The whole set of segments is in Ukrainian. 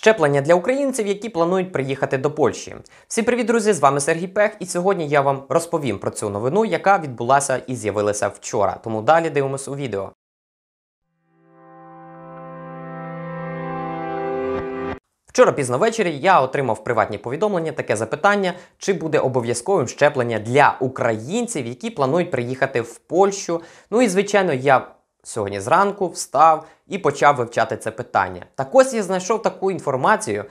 Щеплення для українців, які планують приїхати до Польщі. Всім привіт, друзі! З вами Сергій Пех, і сьогодні я вам розповім про цю новину, яка відбулася і з'явилася вчора. Тому далі дивимось у відео. Вчора пізно ввечері я отримав приватні повідомлення таке запитання, чи буде обов'язковим щеплення для українців, які планують приїхати в Польщу. Ну і звичайно, я сьогодні зранку встав і почав вивчати це питання. Так ось я знайшов таку інформацію,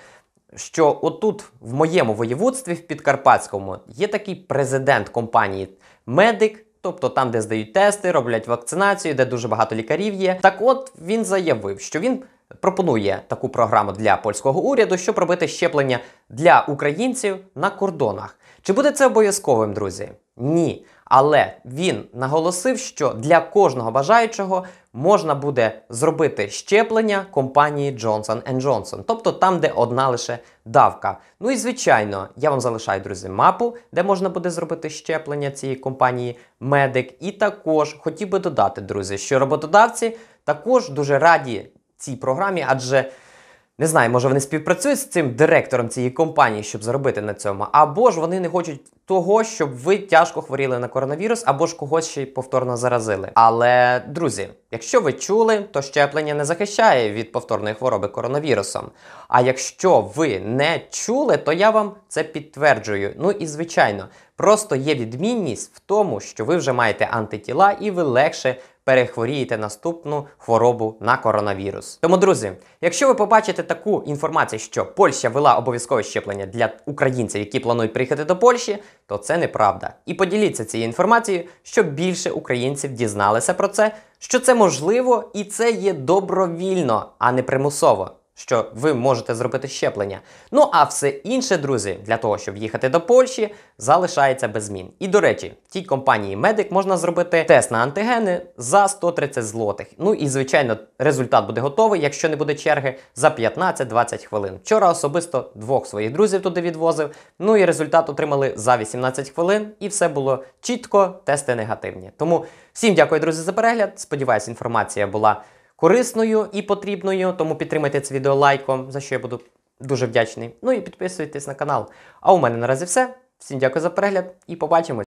що отут, в моєму воєводстві, в Підкарпатському, є такий президент компанії Медик. Тобто там, де здають тести, роблять вакцинацію, де дуже багато лікарів є. Так от він заявив, що він пропонує таку програму для польського уряду, щоб робити щеплення для українців на кордонах. Чи буде це обов'язковим, друзі? Ні. Але він наголосив, що для кожного бажаючого можна буде зробити щеплення компанії Johnson Johnson, тобто там, де одна лише давка. Ну і звичайно, я вам залишаю, друзі, мапу, де можна буде зробити щеплення цієї компанії Medic. І також хотів би додати, друзі, що роботодавці також дуже раді цій програмі, адже. Не знаю, може вони співпрацюють з цим директором цієї компанії, щоб заробити на цьому, або ж вони не хочуть того, щоб ви тяжко хворіли на коронавірус, або ж когось ще й повторно заразили. Але, друзі, якщо ви чули, то щеплення не захищає від повторної хвороби коронавірусом. А якщо ви не чули, то я вам це підтверджую. Ну і звичайно, просто є відмінність в тому, що ви вже маєте антитіла і ви легше перехворієте наступну хворобу на коронавірус. Тому, друзі, якщо ви побачите таку інформацію, що Польща вела обов'язкове щеплення для українців, які планують приїхати до Польщі, то це неправда. І поділіться цією інформацією, щоб більше українців дізналися про це, що це можливо і це є добровільно, а не примусово що ви можете зробити щеплення. Ну а все інше, друзі, для того, щоб їхати до Польщі, залишається без змін. І до речі, в тій компанії Медик можна зробити тест на антигени за 130 злотих. Ну і звичайно, результат буде готовий, якщо не буде черги, за 15-20 хвилин. Вчора особисто двох своїх друзів туди відвозив. Ну і результат отримали за 18 хвилин, і все було чітко, тести негативні. Тому всім дякую, друзі, за перегляд. Сподіваюсь, інформація була корисною і потрібною, тому підтримайте це відео лайком, за що я буду дуже вдячний. Ну і підписуйтесь на канал. А у мене наразі все. Всім дякую за перегляд і побачимось!